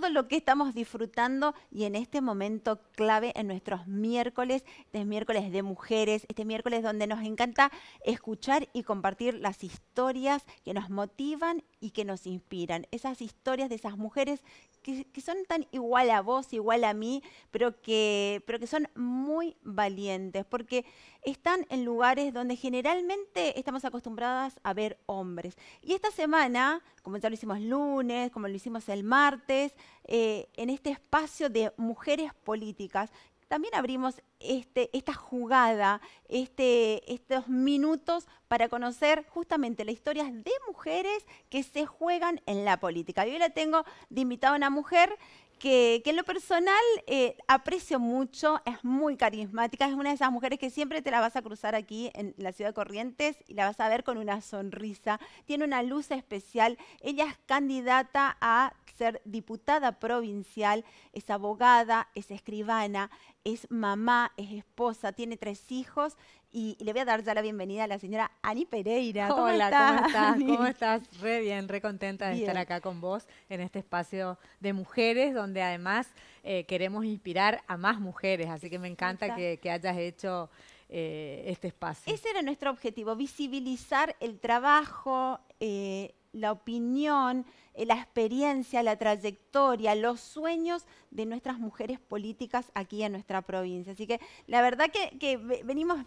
todo lo que estamos disfrutando y en este momento clave en nuestros miércoles, este miércoles de mujeres, este miércoles donde nos encanta escuchar y compartir las historias que nos motivan y que nos inspiran. Esas historias de esas mujeres que, son tan igual a vos, igual a mí, pero que, pero que son muy valientes, porque están en lugares donde generalmente estamos acostumbradas a ver hombres. Y esta semana, como ya lo hicimos lunes, como lo hicimos el martes, eh, en este espacio de mujeres políticas, también abrimos este, esta jugada, este, estos minutos para conocer justamente la historias de mujeres que se juegan en la política. Yo la tengo de invitada a una mujer que, en lo personal eh, aprecio mucho, es muy carismática, es una de esas mujeres que siempre te la vas a cruzar aquí en la ciudad de Corrientes y la vas a ver con una sonrisa, tiene una luz especial, ella es candidata a ser diputada provincial, es abogada, es escribana, es mamá, es esposa, tiene tres hijos y, le voy a dar ya la bienvenida a la señora Ani Pereira. Hola, ¿cómo estás? ¿Cómo estás? Re bien, re contenta de estar acá con vos en este espacio de mujeres donde además eh, queremos inspirar a más mujeres, así que me encanta que, hayas hecho eh, este espacio. Ese era nuestro objetivo, visibilizar el trabajo, eh, la opinión, eh, la experiencia, la trayectoria, los sueños de nuestras mujeres políticas aquí en nuestra provincia. Así que la verdad que, venimos,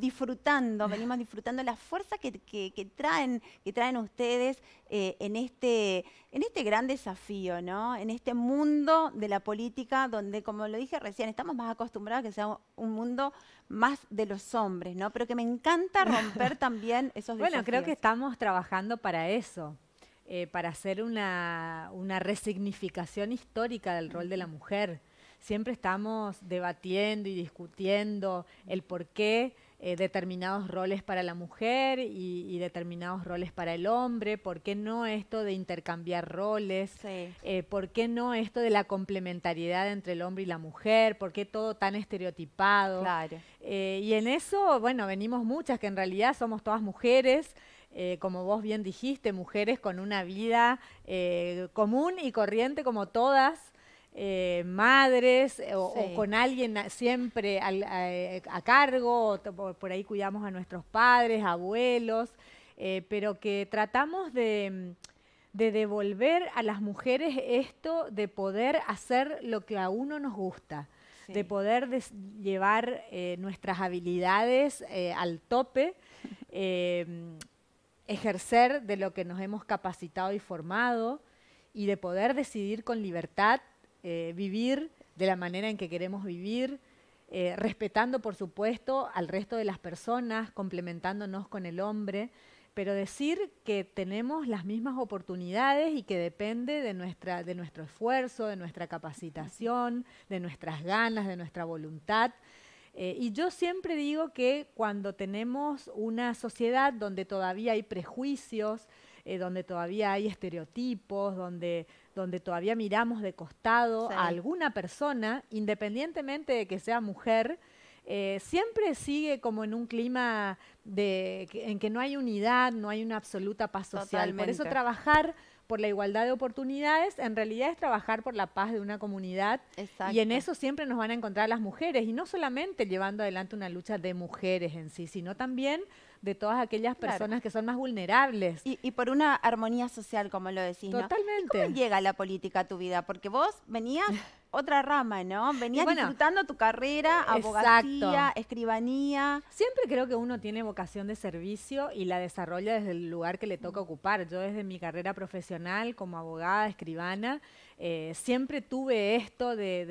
disfrutando, venimos disfrutando la fuerza que, traen, que traen ustedes eh, en, este, en este gran desafío, ¿no? En este mundo de la política donde, como lo dije recién, estamos más acostumbrados a que sea un mundo más de los hombres, ¿no? Pero que me encanta romper también esos desafíos. Bueno, creo que estamos trabajando para eso, eh, para hacer una, resignificación histórica del rol de la mujer. Siempre estamos debatiendo y discutiendo el por qué eh, determinados roles para la mujer y, determinados roles para el hombre, por qué no esto de intercambiar roles, eh, por qué no esto de la complementariedad entre el hombre y la mujer, por qué todo tan estereotipado. y en eso, bueno, venimos muchas que en realidad somos todas mujeres. Eh, como vos bien dijiste, mujeres con una vida eh, común y corriente como todas. Eh, madres o, con alguien siempre a, cargo, por, ahí cuidamos a nuestros padres, abuelos, pero que tratamos de, devolver a las mujeres esto de poder hacer lo que a uno nos gusta. de poder llevar nuestras habilidades al tope. Em, ejercer de lo que nos hemos capacitado y formado y de poder decidir con libertad eh, vivir de la manera en que queremos vivir, eh, respetando por supuesto al resto de las personas, complementándonos con el hombre, pero decir que tenemos las mismas oportunidades y que depende de nuestro esfuerzo, de nuestra capacitación, de nuestras ganas, de nuestra voluntad, eh, y yo siempre digo que cuando tenemos una sociedad donde todavía hay prejuicios, eh, donde todavía hay estereotipos, donde, todavía miramos de costado a alguna persona, independientemente de que sea mujer, eh, siempre sigue como en un clima de, en que no hay unidad, no hay una absoluta paz social. Por eso trabajar por la igualdad de oportunidades, en realidad es trabajar por la paz de una comunidad. Y en eso siempre nos van a encontrar las mujeres, y no solamente llevando adelante una lucha de mujeres en sí, sino también de todas aquellas personas que son más vulnerables. Y, por una armonía social, como lo decís. Totalmente. llega la política a tu vida? Porque vos venías otra rama, ¿no? Venías disfrutando tu carrera, eh, abogacía, escribanía. Siempre creo que uno tiene vocación de servicio y la desarrolla desde el lugar que le toca ocupar. Yo desde mi carrera profesional como abogada, escribana, eh, siempre tuve esto de,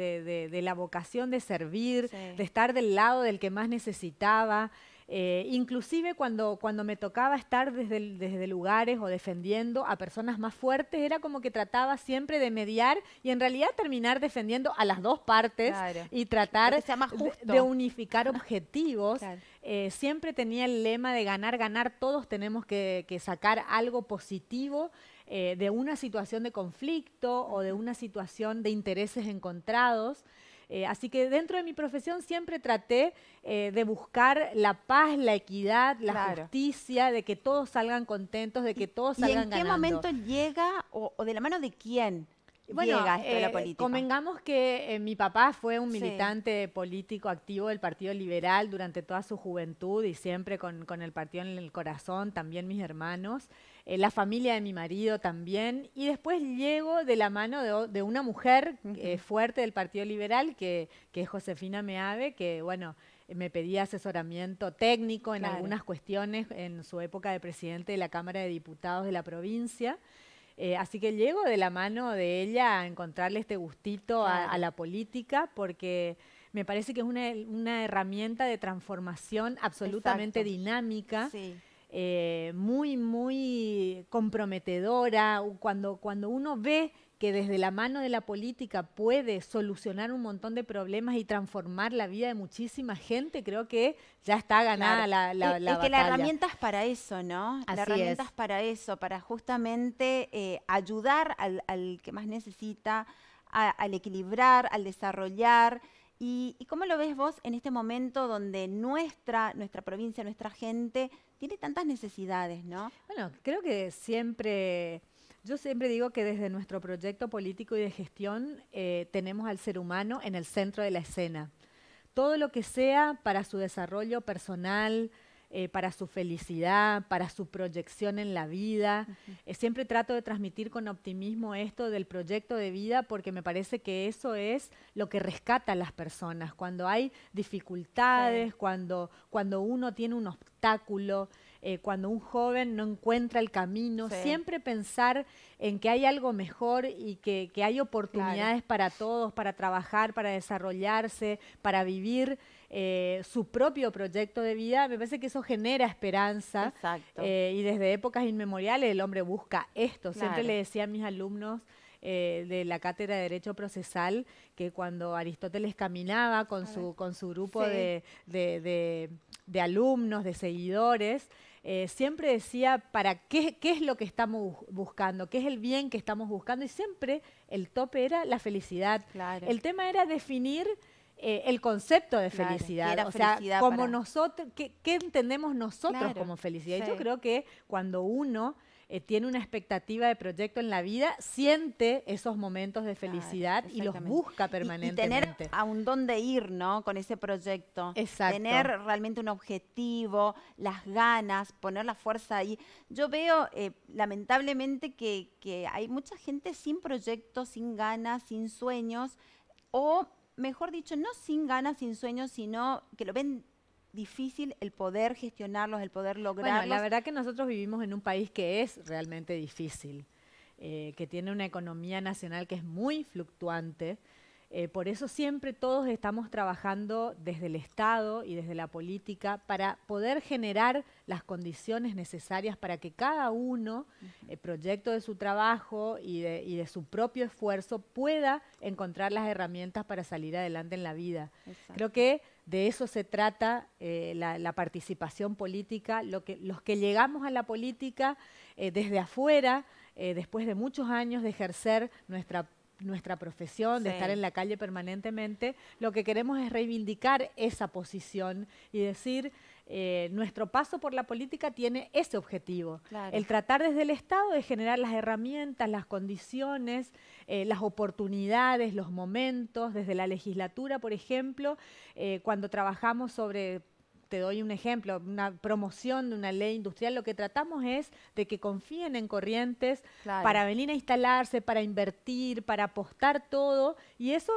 de, la vocación de servir, de estar del lado del que más necesitaba. Eh, inclusive cuando, cuando me tocaba estar desde, desde lugares o defendiendo a personas más fuertes, era como que trataba siempre de mediar y en realidad terminar defendiendo a las dos partes y tratar De, unificar objetivos. Eh, siempre tenía el lema de ganar, ganar, todos tenemos que, sacar algo positivo eh, de una situación de conflicto o de una situación de intereses encontrados. Eh, así que dentro de mi profesión siempre traté eh, de buscar la paz, la equidad, la justicia, de que todos salgan contentos, de que todos salgan ganando. ¿Y en qué momento llega o, de la mano de quién? llega esto la eh, política. Convengamos que mi papá fue un militante político activo del Partido Liberal durante toda su juventud y siempre con, el partido en el corazón, también mis hermanos. Eh, la familia de mi marido también. Y después llego de la mano de, una mujer eh, fuerte del Partido Liberal, que, que es Josefina Meave, que bueno, me pedía asesoramiento técnico en algunas cuestiones en su época de presidente de la Cámara de Diputados de la provincia. Eh, así que llego de la mano de ella a encontrarle este gustito a, la política porque me parece que es una, herramienta de transformación absolutamente dinámica. Sí. Eh, muy, muy comprometedora. Cuando, cuando uno ve que desde la mano de la política puede solucionar un montón de problemas y transformar la vida de muchísima gente, creo que ya está ganada la, la, es, que la herramienta es para eso, ¿no? Así la herramienta es. para eso, para justamente eh, ayudar al, que más necesita, al equilibrar, al desarrollar. Y, cómo lo ves vos en este momento donde nuestra, nuestra provincia, nuestra gente tiene tantas necesidades, ¿no? Bueno, creo que siempre... Yo siempre digo que desde nuestro proyecto político y de gestión eh, tenemos al ser humano en el centro de la escena. Todo lo que sea para su desarrollo personal, eh, para su felicidad, para su proyección en la vida. Eh, siempre trato de transmitir con optimismo esto del proyecto de vida porque me parece que eso es lo que rescata a las personas. Cuando hay dificultades, cuando, cuando uno tiene un obstáculo, eh, cuando un joven no encuentra el camino, siempre pensar en que hay algo mejor y que, hay oportunidades para todos, para trabajar, para desarrollarse, para vivir. Eh, su propio proyecto de vida, me parece que eso genera esperanza. Eh, y desde épocas inmemoriales el hombre busca esto. Siempre le decía a mis alumnos eh, de la cátedra de Derecho Procesal que cuando Aristóteles caminaba con, su, con su grupo de, de, alumnos, de seguidores, siempre decía para qué, qué, es lo que estamos buscando, qué es el bien que estamos buscando y siempre el tope era la felicidad. El tema era definir eh, el concepto de felicidad. o sea, como nosotros, ¿qué, entendemos nosotros como felicidad? Yo creo que cuando uno eh, tiene una expectativa de proyecto en la vida, siente esos momentos de felicidad y los busca permanentemente. tener a un dónde ir, ¿no? Con ese proyecto. Tener realmente un objetivo, las ganas, poner la fuerza ahí. Yo veo, eh, lamentablemente, que, que hay mucha gente sin proyectos, sin ganas, sin sueños o mejor dicho, no sin ganas, sin sueños, sino que lo ven difícil el poder gestionarlos, el poder lograrlos. la verdad que nosotros vivimos en un país que es realmente difícil, eh, que tiene una economía nacional que es muy fluctuante, eh, por eso siempre todos estamos trabajando desde el Estado y desde la política para poder generar las condiciones necesarias para que cada uno, el eh, proyecto de su trabajo y de, su propio esfuerzo, pueda encontrar las herramientas para salir adelante en la vida. Creo que de eso se trata eh, la, participación política, lo que, los que llegamos a la política desde afuera, después de muchos años de ejercer nuestra nuestra profesión, de estar en la calle permanentemente, lo que queremos es reivindicar esa posición y decir, eh, nuestro paso por la política tiene ese objetivo, el tratar desde el Estado de generar las herramientas, las condiciones, eh, las oportunidades, los momentos, desde la legislatura, por ejemplo, eh, cuando trabajamos sobre te doy un ejemplo, una promoción de una ley industrial, lo que tratamos es de que confíen en Corrientes para venir a instalarse, para invertir, para apostar todo y eso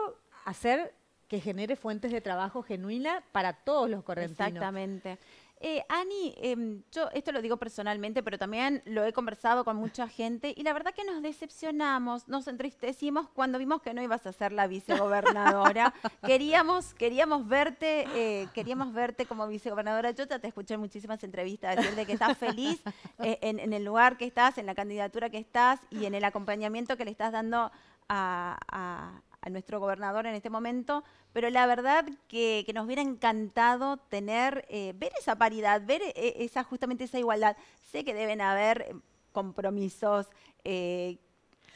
hacer que genere fuentes de trabajo genuina para todos los correntinos. Exactamente. Eh, Ani, em, yo esto lo digo personalmente, pero también lo he conversado con mucha gente y la verdad que nos decepcionamos, nos entristecimos cuando vimos que no ibas a ser la vicegobernadora. queríamos, queríamos verte, eh, queríamos verte como vicegobernadora. Yo te, escuché en muchísimas entrevistas decir que estás feliz eh, en, el lugar que estás, en la candidatura que estás y en el acompañamiento que le estás dando a, a nuestro gobernador en este momento, pero la verdad que, nos hubiera encantado tener, eh, ver esa paridad, ver eh, esa, justamente esa igualdad. Sé que deben haber eh, compromisos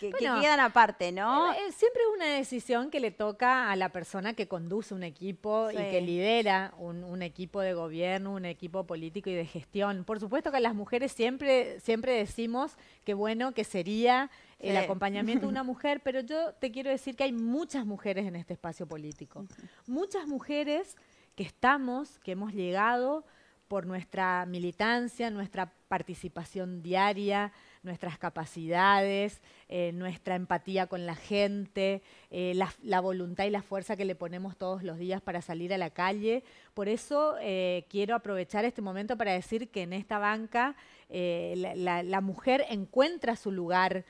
que, quedan aparte, ¿no? Eh, eh, siempre es una decisión que le toca a la persona que conduce un equipo y que lidera un, equipo de gobierno, un equipo político y de gestión. Por supuesto que las mujeres siempre, siempre decimos que bueno que sería el acompañamiento de una mujer, pero yo te quiero decir que hay muchas mujeres en este espacio político. Muchas mujeres que estamos, que hemos llegado por nuestra militancia, nuestra participación diaria, nuestras capacidades, eh, nuestra empatía con la gente, eh, la, voluntad y la fuerza que le ponemos todos los días para salir a la calle. Por eso eh, quiero aprovechar este momento para decir que en esta banca la, mujer encuentra su lugar,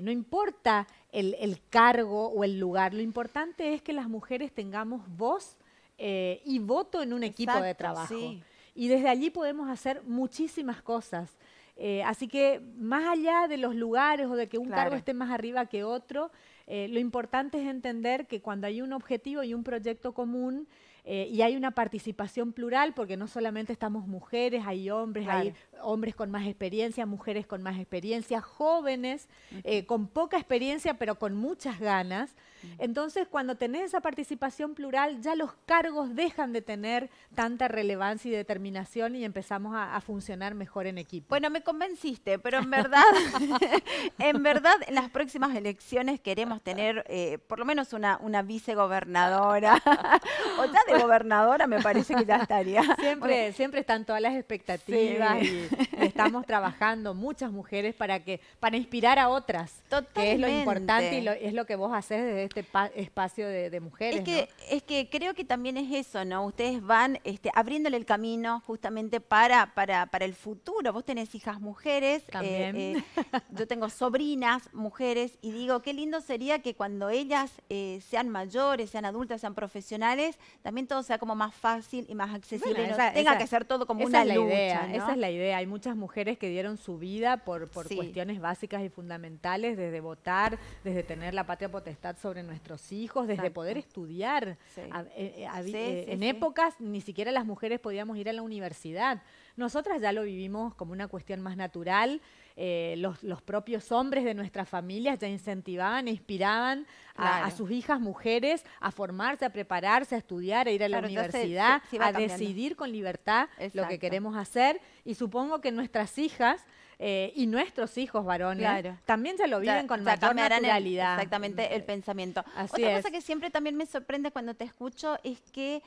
no importa el, cargo o el lugar, lo importante es que las mujeres tengamos voz y voto en un equipo de trabajo y desde allí podemos hacer muchísimas cosas. Eh, así que más allá de los lugares o de que un cargo esté más arriba que otro, eh, lo importante es entender que cuando hay un objetivo y un proyecto común, eh, y hay una participación plural porque no solamente estamos mujeres, hay hombres, hay hombres con más experiencia, mujeres con más experiencia, jóvenes eh, con poca experiencia pero con muchas ganas. Entonces, cuando tenés esa participación plural, ya los cargos dejan de tener tanta relevancia y determinación y empezamos a, funcionar mejor en equipo. Bueno, me convenciste, pero en verdad, en verdad, en las próximas elecciones queremos tener eh, por lo menos una, vicegobernadora o gobernadora me parece que ya estaría. Siempre, siempre están todas las expectativas y, estamos trabajando muchas mujeres para que, para inspirar a otras. Que es lo importante y es lo que vos haces desde este espacio de, mujeres. Es que, es que creo que también es eso, ¿no? Ustedes van este, abriéndole el camino justamente para, para, para el futuro. Vos tenés hijas mujeres, eh, también. Eh, yo tengo sobrinas mujeres y digo, qué lindo sería que cuando ellas eh, sean mayores, sean adultas, sean profesionales, también sea como más fácil y más accesible, tenga que ser todo como una lucha, Esa es la idea. Hay muchas mujeres que dieron su vida por, cuestiones básicas y fundamentales, desde votar, desde tener la patria potestad sobre nuestros hijos, desde poder estudiar. en épocas ni siquiera las mujeres podíamos ir a la universidad. Nosotras ya lo vivimos como una cuestión más natural eh, los, propios hombres de nuestras familias ya incentivaban, e inspiraban a, sus hijas mujeres a formarse, a prepararse, a estudiar, a ir a la universidad, a decidir con libertad lo que queremos hacer. Y supongo que nuestras hijas... Eh, y nuestros hijos varones también se lo viven con mayor realidad exactamente, el pensamiento. Otra cosa que siempre también me sorprende cuando te escucho es que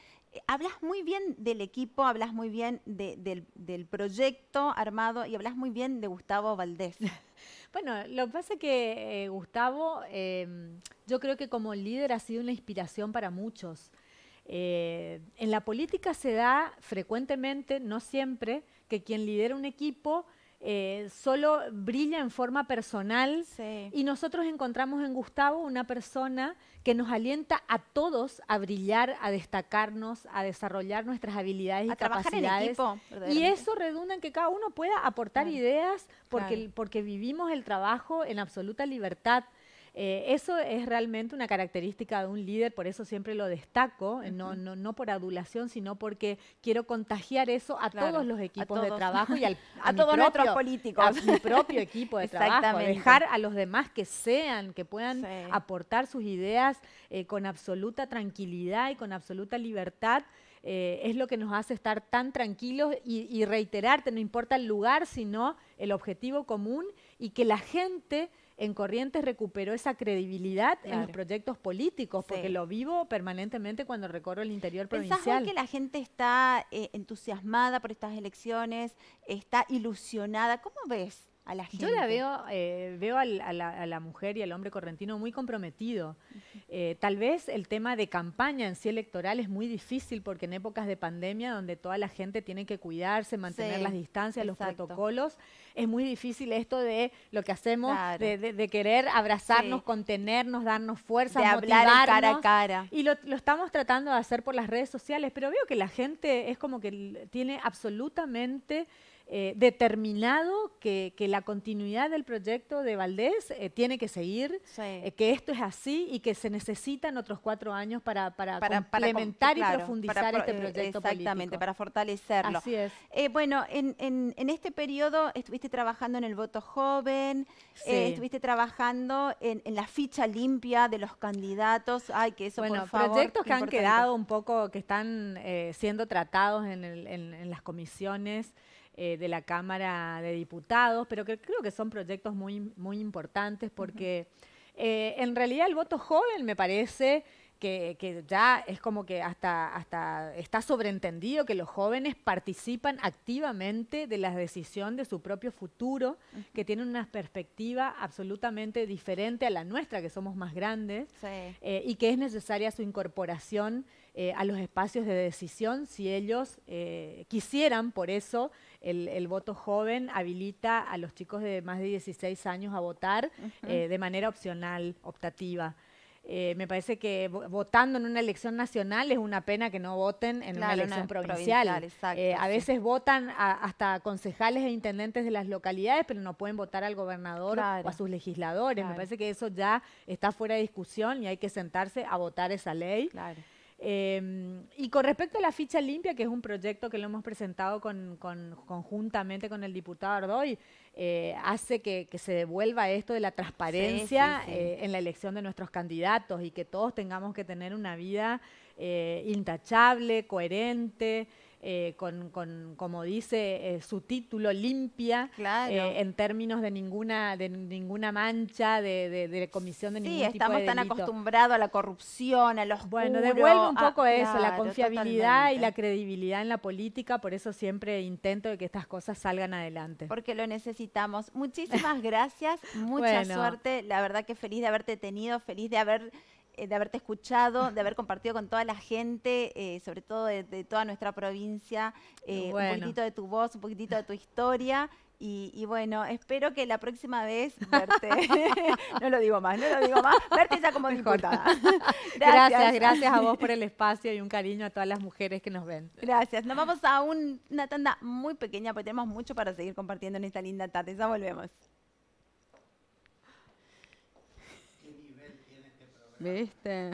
hablas muy bien del equipo, hablas muy bien del, proyecto armado y hablas muy bien de Gustavo Valdés. Bueno, lo que pasa es que eh, Gustavo, em, yo creo que como líder ha sido una inspiración para muchos. Eh, en la política se da frecuentemente, no siempre, que quien lidera un equipo eh, solo brilla en forma personal y nosotros encontramos en Gustavo una persona que nos alienta a todos a brillar, a destacarnos, a desarrollar nuestras habilidades a y capacidades. Equipo, y eso redunda en que cada uno pueda aportar ideas porque, porque vivimos el trabajo en absoluta libertad. Eh, eso es realmente una característica de un líder, por eso siempre lo destaco, eh, no, por adulación, sino porque quiero contagiar eso a todos los equipos de trabajo y a, todos propio, nuestros políticos. A mi propio equipo de trabajo, dejar a los demás que sean, que puedan aportar sus ideas eh, con absoluta tranquilidad y con absoluta libertad. es lo que nos hace estar tan tranquilos y, y reiterarte, no importa el lugar, sino el objetivo común y que la gente en Corrientes recuperó esa credibilidad en los proyectos políticos, porque lo vivo permanentemente cuando recorro el interior provincial. que la gente está eh, entusiasmada por estas elecciones, está ilusionada? ¿Cómo ves yo la veo, eh, veo a, la, mujer y al hombre correntino muy comprometido. Eh, tal vez el tema de campaña en sí electoral es muy difícil porque en épocas de pandemia donde toda la gente tiene que cuidarse, mantener las distancias, los protocolos, es muy difícil esto de lo que hacemos, de, querer abrazarnos, contenernos, darnos fuerza, de hablar cara a cara. Y lo estamos tratando de hacer por las redes sociales, pero veo que la gente es como que tiene absolutamente eh, determinado que, la continuidad del proyecto de Valdés eh, tiene que seguir, eh, que esto es así y que se necesitan otros cuatro años para, para, y profundizar este proyecto Exactamente, para fortalecerlo. Así es. bueno, en, este periodo estuviste trabajando en el voto joven, estuviste trabajando en, la ficha limpia de los candidatos. Ay, que eso, por proyectos que han quedado un poco, que están siendo tratados en las comisiones. Eh, de la Cámara de Diputados, pero que, creo que son proyectos muy, muy importantes porque eh, en realidad el voto joven me parece... Que, ya es como que hasta, hasta está sobreentendido que los jóvenes participan activamente de la decisión de su propio futuro, que tienen una perspectiva absolutamente diferente a la nuestra, que somos más grandes, eh, y que es necesaria su incorporación eh, a los espacios de decisión si ellos eh, quisieran. Por eso el, voto joven habilita a los chicos de más de 16 años a votar eh, de manera opcional, optativa. me parece que votando en una elección nacional es una pena que no voten en una elección provincial. a veces votan hasta concejales e intendentes de las localidades, pero no pueden votar al gobernador o a sus legisladores. Me parece que eso ya está fuera de discusión y hay que sentarse a votar esa ley. Em, y con respecto a la ficha limpia, que es un proyecto que lo hemos presentado conjuntamente con el diputado Ardoy, eh, hace que, se devuelva esto de la transparencia eh, en la elección de nuestros candidatos y que todos tengamos que tener una vida eh, intachable, coherente. Eh, con, como dice eh, su título, limpia, eh, en términos de ninguna, de ninguna mancha, de, comisión de sí, ningún tipo Sí, estamos tan acostumbrados a la corrupción, a los Bueno, devuelve un poco eso, la confiabilidad y la credibilidad en la política, por eso siempre intento que estas cosas salgan adelante. Porque lo necesitamos. Muchísimas gracias, mucha suerte, la verdad que feliz de haberte tenido, feliz de haber eh, de haberte escuchado, de haber compartido con toda la gente, eh, sobre todo de, toda nuestra provincia, eh, un poquitito de tu voz, un poquitito de tu historia. Y, bueno, espero que la próxima vez verte, no lo digo más, no lo digo más, verte ya como diputada. Gracias. gracias. gracias, a vos por el espacio y un cariño a todas las mujeres que nos ven. Gracias. Nos vamos a una tanda muy pequeña porque tenemos mucho para seguir compartiendo en esta linda tarde. Ya volvemos. ¿Viste?